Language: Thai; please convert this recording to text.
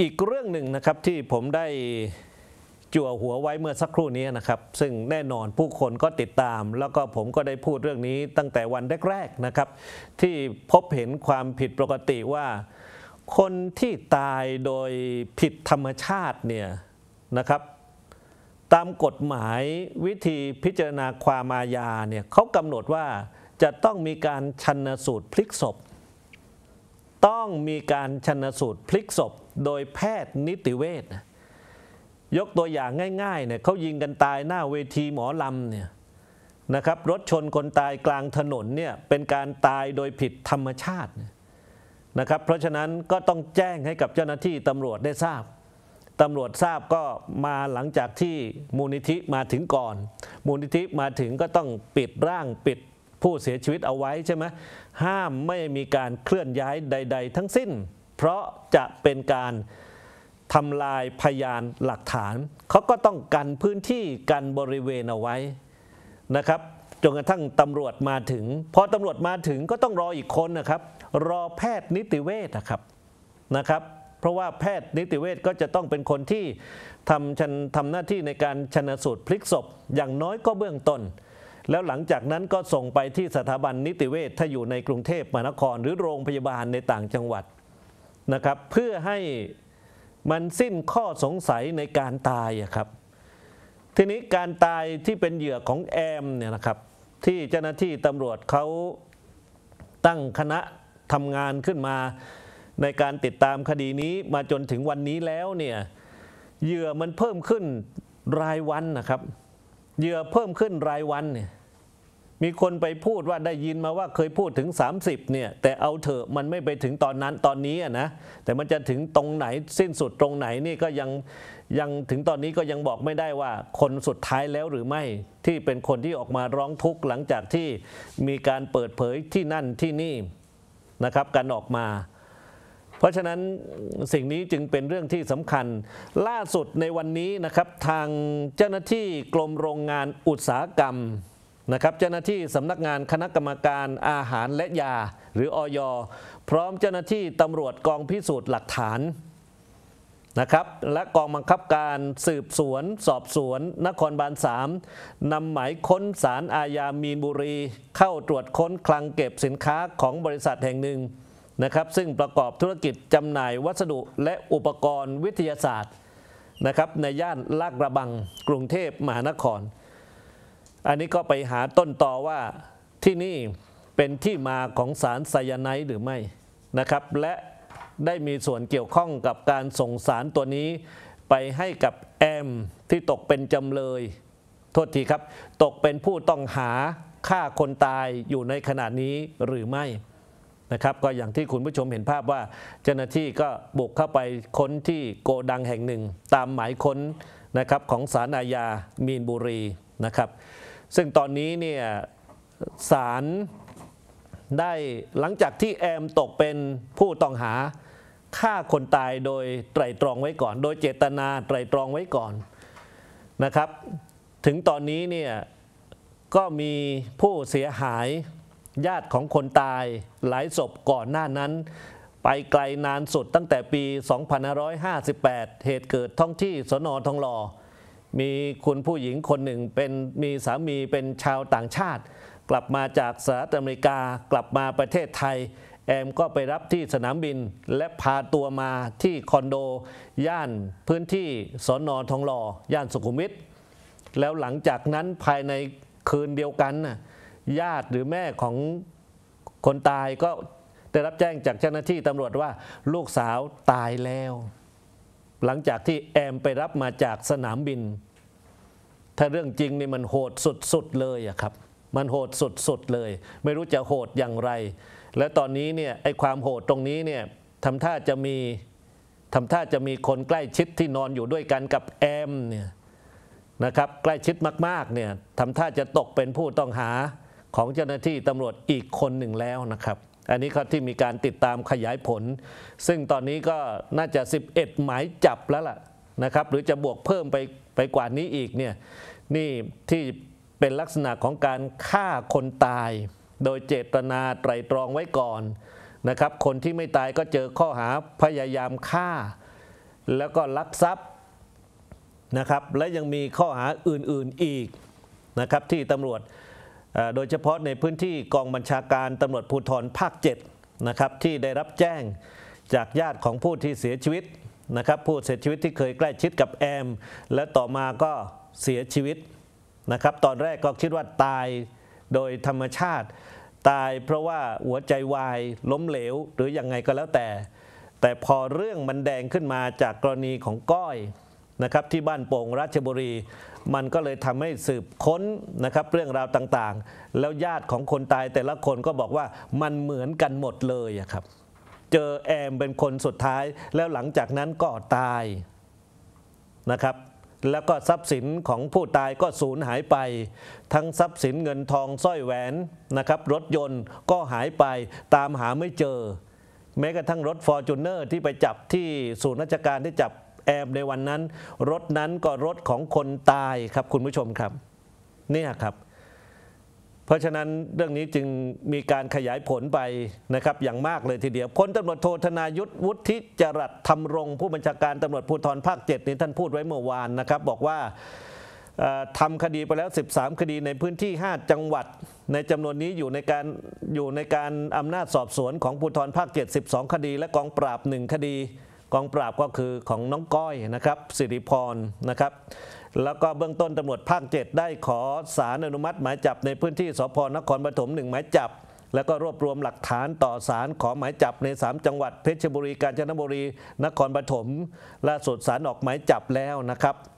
อีกเรื่องหนึ่งนะครับที่ผมได้จั่วหัวไว้เมื่อสักครู่นี้นะครับซึ่งแน่นอนผู้คนก็ติดตาม แล้วก็ผมก็ได้พูดเรื่องนี้ตั้งแต่วันแรกๆนะครับ ที่พบเห็นความผิดปกติว่าคนที่ตายโดยผิดธรรมชาติเนี่ยนะครับ ตามกฎหมายวิธีพิจารณาความอาญาเนี่ยเขากำหนดว่าจะต้องมีการชันสูตรพลิกศพต้องมีการชนสูตรพลิกศพโดยแพทย์นิติเวช ยกตัวอย่างง่ายๆเนี่ยเขายิงกันตายหน้าเวทีหมอลำเนี่ยนะครับรถชนคนตายกลางถนนเนี่ยเป็นการตายโดยผิดธรรมชาตินะครับเพราะฉะนั้นก็ต้องแจ้งให้กับเจ้าหน้าที่ตำรวจได้ทราบตำรวจทราบก็มาหลังจากที่มูลนิธิมาถึงก่อน มูลนิธิมาถึงก็ต้องปิดร่างปิดผู้เสียชีวิตเอาไว้ ใช่ไหมห้ามไม่มีการเคลื่อนย้ายใดๆ ทั้งสิ้น เพราะจะเป็นการทำลายพยานหลักฐานเขาก็ต้องกันพื้นที่ กันบริเวณเอาไว้ นะครับจนกระทั่งตำรวจมาถึงพอตำรวจมาถึงก็ต้องรออีกคนนะครับ รอแพทย์นิติเวชนะครับนะครับ เพราะว่าแพทย์นิติเวชก็จะต้องเป็นคนที่ทำทำหน้าที่ในการชนะสูตรพลิกศพอย่างน้อยก็เบื้องต้นแล้วหลังจากนั้นก็ส่งไปที่สถาบันนิติเวชถ้าอยู่ในกรุงเทพมหานคร หรือโรงพยาบาลในต่างจังหวัดนะครับ เพื่อให้มันสิ้นข้อสงสัยในการตายครับทีนี้การตายที่เป็นเหยื่อของแอมเนี่ยนะครับที่เจ้าหน้าที่ตำรวจเขาตั้งคณะทำงานขึ้นมาในการติดตามคดีนี้มาจนถึงวันนี้แล้วเนี่ยเหยื่อมันเพิ่มขึ้นรายวันนะครับเหยื่อเพิ่มขึ้นรายวันเนี่ยมีคนไปพูดว่าได้ยินมาว่าเคยพูดถึง 30เนี่ยแต่เอาเถอะมันไม่ไปถึงตอนนั้นตอนนี้นะแต่มันจะถึงตรงไหนสิ้นสุดตรงไหนนี่ก็ยังยังถึงตอนนี้ก็ยังบอกไม่ได้ว่าคนสุดท้ายแล้วหรือไม่ที่เป็นคนที่ออกมาร้องทุกข์หลังจากที่มีการเปิดเผยที่นั่นที่นี่นะครับการออกมา เพราะฉะนั้นสิ่งนี้จึงเป็นเรื่องที่สำคัญ ล่าสุดในวันนี้นะครับทางเจ้าหน้าที่กรมโรงงานอุตสาหกรรมนะครับเจ้าหน้าที่สำนักงานคณะกรรมการอาหารและยาหรืออยพร้อมเจ้าหน้าที่ตำรวจกองพิสูจน์หลักฐานนะครับและกองบังคับการสืบสวน สอบสวน นครบาลสามนำหมายค้นสารอาญามีนบุรี เข้าตรวจค้นคลังเก็บสินค้าของบริษัทแห่งหนึ่งนะครับซึ่งประกอบธุรกิจจำหน่ายวัสดุและอุปกรณ์ วิทยาศาสตร์นะครับในย่านลาดกระบัง กรุงเทพมหานครอันนี้ก็ไปหาต้นต่อว่าที่นี่เป็นที่มาของสารไซยาไนด์หรือไม่นะครับและได้มีส่วนเกี่ยวข้องกับการส่งสารตัวนี้ไปให้กับแอมที่ตกเป็นจำเลยโทษทีครับตกเป็นผู้ต้องหาฆ่าคนตายอยู่ในขณะนี้หรือไม่นะครับ ก็อย่างที่คุณผู้ชมเห็นภาพว่าเจ้าหน้าที่ก็บุกเข้าไปค้นที่โกดังแห่งหนึ่ง ตามหมายค้นนะครับของสารอาญามีนบุรีนะครับซึ่งตอนนี้เนี่ยศาลได้หลังจากที่แอมตกเป็นผู้ต้องหาฆ่าคนตายโดยไตรตรองไว้ก่อน โดยเจตนาไตรตรองไว้ก่อนนะครับถึงตอนนี้เนี่ยก็มีผู้เสียหายญาติของคนตายหลายศพก่อนหน้านั้น ไปไกลนานสุดตั้งแต่ปี 2558 เหตุเกิดท้องที่สนอทองหล่อมีคุณผู้หญิงคนหนึ่งเป็นมีสามีเป็นชาวต่างชาติ กลับมาจากสหรัฐอเมริกา กลับมาประเทศไทย แอม ก็ไปรับที่สนามบิน และพาตัวมาที่คอนโดย่านพื้นที่สอนนอทองหล่อย่านสุขุมวิทแล้วหลังจากนั้นภายในคืนเดียวกันน่ะญาติหรือแม่ของคนตายก็ได้รับแจ้งจากเจ้าหน้าที่ตำรวจว่าลูกสาวตายแล้วหลังจากที่แอมไปรับมาจากสนามบิน ถ้าเรื่องจริงนี่มันโหดสุดๆเลยอะครับมันโหดสุดๆเลย ไม่รู้จะโหดอย่างไร และตอนนี้เนี่ยไอ้ความโหดตรงนี้เนี่ยทำท่าจะมีทำท่าจะมีคนใกล้ชิดที่นอนอยู่ด้วยกันกับแอมเนี่ยนะครับใกล้ชิดมากๆเนี่ยทำท่าจะตกเป็นผู้ต้องหาของเจ้าหน้าที่ตำรวจอีกคนหนึ่งแล้วนะครับ อันนี้ับที่มีการติดตามขยายผล ซึ่งตอนนี้ก็น่าจะ 11หมายจับแล้วล่ะนะครับ หรือจะบวกเพิ่มไปไปกว่านี้อีกเนี่ย นี่ที่เป็นลักษณะของการฆ่าคนตาย โดยเจตนาไตรตรองไว้ก่อนนะครับ คนที่ไม่ตายก็เจอข้อหาพยายามฆ่า แล้วก็ลักทรัพย์นะครับ และยังมีข้อหาอื่นๆอีกนะครับที่ตำรวจโดยเฉพาะในพื้นที่กองบัญชาการตำรวจภูธรภาค7นะครับที่ได้รับแจ้งจากญาติของผู้ที่เสียชีวิตนะครับผู้เสียชีวิตที่เคยใกล้ชิดกับแอมและต่อมาก็เสียชีวิตนะครับตอนแรกก็คิดว่าตาย โดยธรรมชาติตาย เพราะว่าหัวใจวายล้มเหลวหรืออยังไงก็แล้วแต่แต่พอเรื่องมันแดงขึ้นมาจากกรณีของก้อยนะครับที่บ้านโป่งราชบุรีมันก็เลยทำให้สืบค้นนะครับเรื่องราวต่างๆ แล้วญาติของคนตายแต่ละคนก็บอกว่ามันเหมือนกันหมดเลยครับเจอแอมเป็นคนสุดท้าย แล้วหลังจากนั้นก็ตายนะครับแล้วก็ทรัพย์สินของผู้ตายก็สูญหายไป ทั้งทรัพย์สินเงินทองสร้อยแหวนนะครับรถยนต์ก็หายไปตามหาไม่เจอ แม้กระทั่งรถฟอร์จูเนอร์ที่ไปจับที่ศูนย์ราชการที่จับแอบในวันนั้นรถนั้นก็รถของคนตายครับคุณผู้ชมครับเนี่ยครับ เพราะฉะนั้นเรื่องนี้จึงมีการขยายผลไปนะครับอย่างมากเลยทีเดียวพลตำรวจโทธนายุทธวุฒิจรัตธรรมรง ผู้บัญชาการตำรวจภูธรภาคเจ็ดนี้ท่านพูดไว้เมื่อวานนะครับบอกว่าทำคดีไปแล้ว 13 คดีในพื้นที่ 5 จังหวัด ในจำนวนนี้อยู่ในการอยู่ในการอำนาจสอบสวนของภูธรภาคเจ็ด12คดี และกองปราบ1 คดีกองปราบก็คือของน้องก้อยนะครับ สิริพรนะครับ แล้วก็เบื้องต้นตำรวจภาค 7 ได้ขอสารอนุมัติหมายจับในพื้นที่สพนครปฐมหนึ่งหมายจับ แล้วก็รวบรวมหลักฐานต่อสารขอหมายจับใน 3 จังหวัดเพชรบุรีกาญจนบุรีนครปฐมล่าสุดสารออกหมายจับแล้วนะครับ